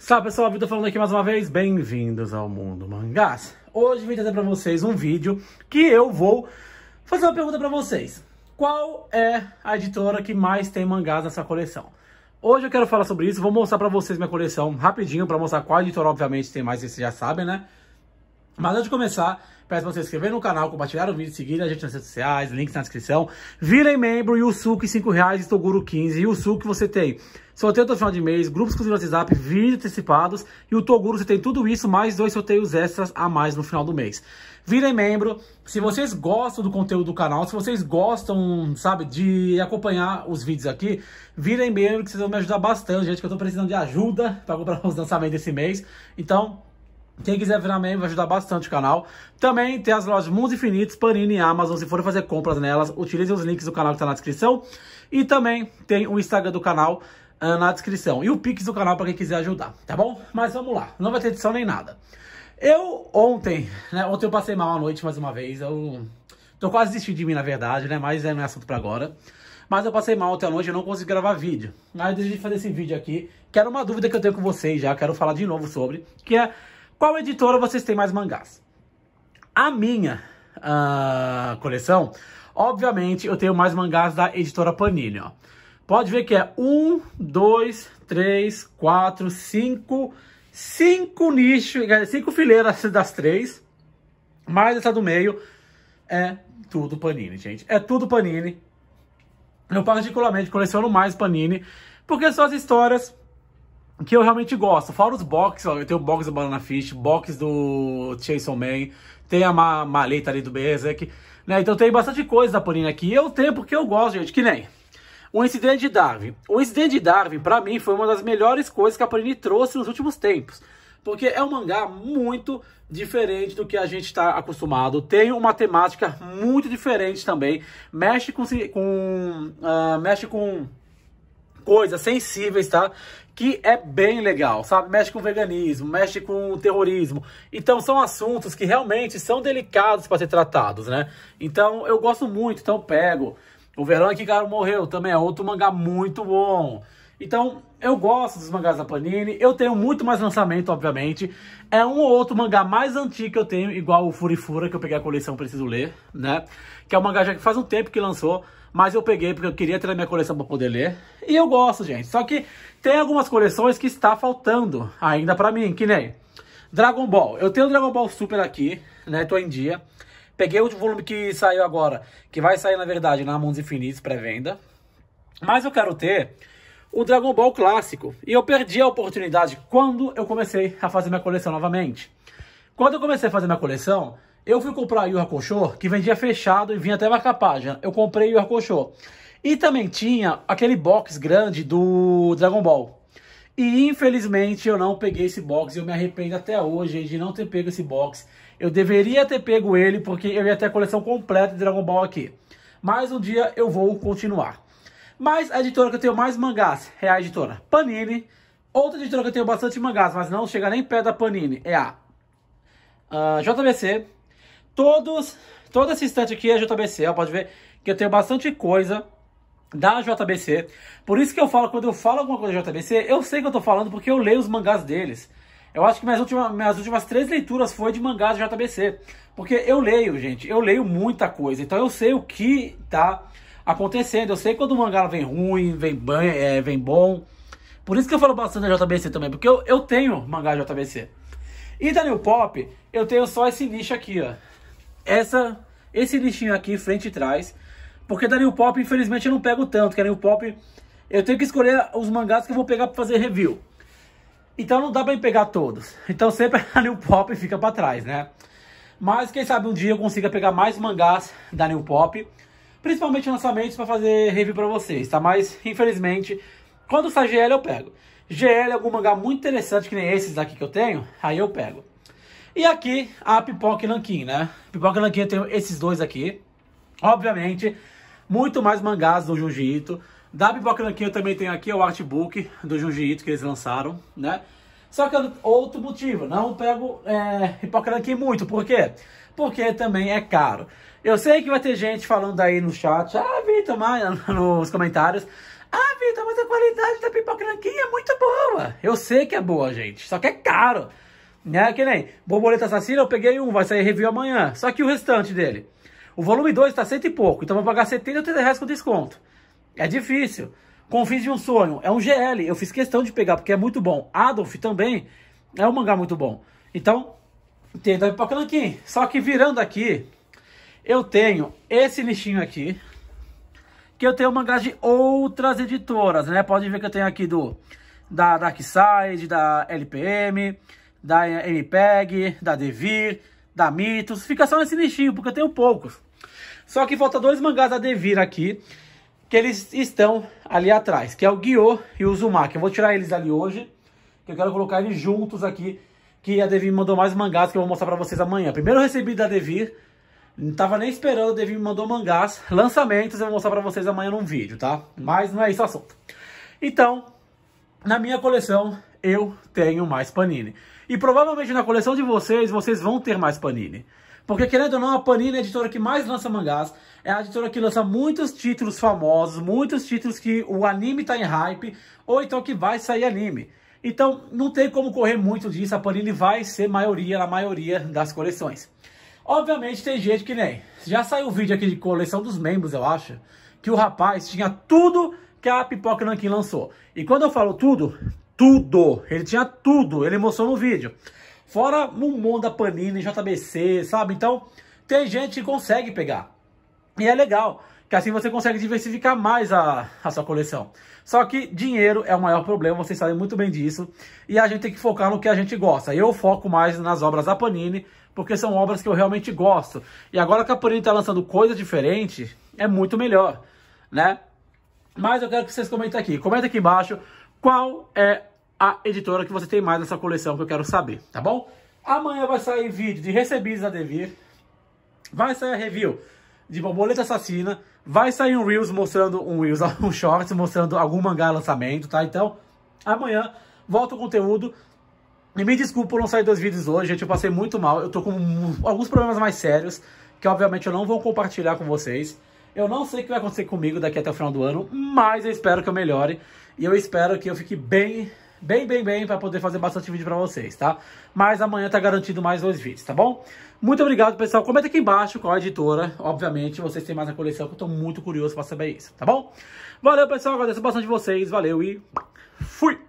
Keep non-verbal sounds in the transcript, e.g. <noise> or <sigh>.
Salve pessoal, Vitor falando aqui mais uma vez, bem-vindos ao Mundo Mangás. Hoje vim trazer para vocês um vídeo que eu vou fazer uma pergunta para vocês. Qual é a editora que mais tem mangás nessa coleção? Hoje eu quero falar sobre isso, vou mostrar para vocês minha coleção rapidinho para mostrar qual editora obviamente tem mais, vocês já sabem, né? Mas antes de começar, peço para você se inscrever no canal, compartilhar o vídeo, seguir a gente nas redes sociais, links na descrição. Virem membro, e o Suc 5 reais e Toguro 15. Suc você tem sorteio todo final de mês, grupos exclusivos no WhatsApp, vídeos antecipados. E o Toguro você tem tudo isso, mais dois sorteios extras a mais no final do mês. Virem membro. Se vocês gostam do conteúdo do canal, se vocês gostam, sabe, de acompanhar os vídeos aqui, virem membro que vocês vão me ajudar bastante, gente, que eu tô precisando de ajuda para comprar <laughs> os lançamentos desse mês. Então, quem quiser virar membro vai ajudar bastante o canal. Também tem as lojas Mundos Infinitos, Panini e Amazon. Se forem fazer compras nelas, utilizem os links do canal que está na descrição. E também tem o Instagram do canal uh, na descrição. E o Pix do canal para quem quiser ajudar, tá bom? Mas vamos lá, não vai ter edição nem nada. Eu ontem, né? Ontem eu passei mal a noite mais uma vez. Eu tô quase desistindo de mim, na verdade, né? Mas é não é assunto para agora. Mas eu passei mal ontem à noite e não consegui gravar vídeo. Aí eu decidi fazer esse vídeo aqui, que era uma dúvida que eu tenho com vocês já, quero falar de novo sobre, que é qual editora vocês têm mais mangás? A minha uh, coleção, obviamente, eu tenho mais mangás da editora Panini, ó. Pode ver que é um, dois, três, quatro, cinco, cinco nichos, cinco fileiras das três, mais essa do meio, é tudo Panini, gente. É tudo Panini. Eu particularmente coleciono mais Panini, porque são as histórias que eu realmente gosto. Fora os boxes, ó, eu tenho o box do Banana Fish, box do Chainsaw Man, tem a ma maleta ali do Berserk, né? Então tem bastante coisa da Panini aqui. Eu tenho porque eu gosto, gente, que nem... O incidente de Darwin. O incidente de Darwin, para mim, foi uma das melhores coisas que a Panini trouxe nos últimos tempos. Porque é um mangá muito diferente do que a gente está acostumado. Tem uma temática muito diferente também. Mexe com... com uh, mexe com coisas sensíveis, tá? Que é bem legal, sabe? Mexe com o veganismo, mexe com o terrorismo. Então são assuntos que realmente são delicados para ser tratados, né? Então eu gosto muito, então pego. O Verão é que cara Morreu também é outro mangá muito bom. Então, eu gosto dos mangás da Panini, eu tenho muito mais lançamento, obviamente. É um ou outro mangá mais antigo que eu tenho, igual o Furifura, que eu peguei a coleção Preciso Ler, né? Que é um mangá já que faz um tempo que lançou, mas eu peguei porque eu queria ter na minha coleção para poder ler. E eu gosto, gente. Só que tem algumas coleções que está faltando ainda para mim, que nem Dragon Ball. Eu tenho o Dragon Ball Super aqui, né? Tô em dia. Peguei o volume que saiu agora, que vai sair, na verdade, na Mundos Infinitos pré-venda. Mas eu quero ter o Dragon Ball clássico. E eu perdi a oportunidade quando eu comecei a fazer minha coleção novamente. Quando eu comecei a fazer minha coleção, eu fui comprar o Hakusho, que vendia fechado e vinha até marcar página. Eu comprei o Hakusho. E também tinha aquele box grande do Dragon Ball. E infelizmente eu não peguei esse box. Eu me arrependo até hoje de não ter pego esse box. Eu deveria ter pego ele porque eu ia ter a coleção completa de Dragon Ball aqui. Mas um dia eu vou continuar. Mas a editora que eu tenho mais mangás é a editora Panini. Outra editora que eu tenho bastante mangás, mas não chega nem perto da Panini, é a uh, ah, JBC todos, todo esse estante aqui é JBC, ó, pode ver que eu tenho bastante coisa da JBC. Por isso que eu falo, quando eu falo alguma coisa da JBC, eu sei que eu tô falando porque eu leio os mangás deles. Eu acho que minhas últimas, minhas últimas três leituras foi de mangás da JBC. Porque eu leio, gente, eu leio muita coisa. Então eu sei o que tá acontecendo. Eu sei quando o mangá vem ruim, vem, é, vem bom. Por isso que eu falo bastante da JBC também, porque eu, eu tenho mangá JBC. E da New Pop, eu tenho só esse nicho aqui, ó essa, esse lixinho aqui, frente e trás. Porque da New Pop, infelizmente, eu não pego tanto, que a New Pop... Eu tenho que escolher os mangás que eu vou pegar para fazer review. Então não dá pra pegar todos. Então sempre <laughs> a New Pop fica para trás, né? Mas quem sabe um dia eu consiga pegar mais mangás da New Pop. Principalmente lançamentos para fazer review para vocês, tá? Mas, infelizmente, quando sai GL eu pego. GL é algum mangá muito interessante, que nem esses aqui que eu tenho, aí eu pego. E aqui a pipoca e né? Pipoca e lanquim eu tenho esses dois aqui. Obviamente, muito mais mangás do jiu Da pipoca e eu também tenho aqui o artbook do jiu que eles lançaram, né? Só que outro motivo, não pego é, pipoca e muito. Por quê? Porque também é caro. Eu sei que vai ter gente falando aí no chat, ah, Vitor, mas, <laughs> nos comentários, ah, Vitor, mas a qualidade da pipoca e é muito boa. Eu sei que é boa, gente, só que é caro. Né? Que nem borboleta assassina, eu peguei um, vai sair review amanhã. Só que o restante dele. O volume 2 está cento e pouco, então vou pagar 70 e o reais com desconto. É difícil. Confins de um Sonho é um GL, eu fiz questão de pegar porque é muito bom. Adolf também é um mangá muito bom. Então, tem da Pipoca aqui. Só que virando aqui, eu tenho esse lixinho aqui, que eu tenho mangás de outras editoras, né? Pode ver que eu tenho aqui do da Dark Side, da LPM, da MPEG, da Devir, da Mitos. Fica só nesse lixinho, porque eu tenho poucos. Só que falta dois mangás da Devir aqui, que eles estão ali atrás, que é o Guiô e o Uzumaki. Eu vou tirar eles ali hoje, que eu quero colocar eles juntos aqui, que a Devir mandou mais mangás que eu vou mostrar pra vocês amanhã. Primeiro eu recebi da Devir, não tava nem esperando, a Devir me mandou mangás, lançamentos, eu vou mostrar pra vocês amanhã num vídeo, tá? Mas não é isso o assunto. Então, na minha coleção, eu tenho mais Panini. E provavelmente na coleção de vocês, vocês vão ter mais Panini. Porque, querendo ou não, a Panini é a editora que mais lança mangás. É a editora que lança muitos títulos famosos, muitos títulos que o anime está em hype, ou então que vai sair anime. Então, não tem como correr muito disso. A Panini vai ser maioria, na maioria das coleções. Obviamente, tem gente que nem... Já saiu o vídeo aqui de coleção dos membros, eu acho, que o rapaz tinha tudo que a Pipoca Nankin lançou. E quando eu falo tudo, tudo. Ele tinha tudo. Ele mostrou no vídeo. Fora no mundo da Panini, JBC, sabe? Então, tem gente que consegue pegar. E é legal, que assim você consegue diversificar mais a, a sua coleção. Só que dinheiro é o maior problema, vocês sabem muito bem disso. E a gente tem que focar no que a gente gosta. Eu foco mais nas obras da Panini, porque são obras que eu realmente gosto. E agora que a Panini está lançando coisa diferente, é muito melhor, né? Mas eu quero que vocês comentem aqui. Comenta aqui embaixo qual é a editora que você tem mais nessa coleção que eu quero saber, tá bom? Amanhã vai sair vídeo de recebidos a devir, vai sair a review de Borboleta Assassina, vai sair um Reels mostrando um Reels, <laughs> um Shorts mostrando algum mangá lançamento, tá? Então, amanhã volta o conteúdo. E me desculpa por não sair dois vídeos hoje, gente, eu passei muito mal, eu tô com alguns problemas mais sérios, que obviamente eu não vou compartilhar com vocês. Eu não sei o que vai acontecer comigo daqui até o final do ano, mas eu espero que eu melhore. E eu espero que eu fique bem, bem, bem, bem para poder fazer bastante vídeo para vocês, tá? Mas amanhã tá garantido mais dois vídeos, tá bom? Muito obrigado, pessoal. Comenta aqui embaixo qual é a editora. Obviamente, vocês têm mais na coleção, que eu tô muito curioso para saber isso, tá bom? Valeu, pessoal. Agradeço bastante vocês. Valeu e fui!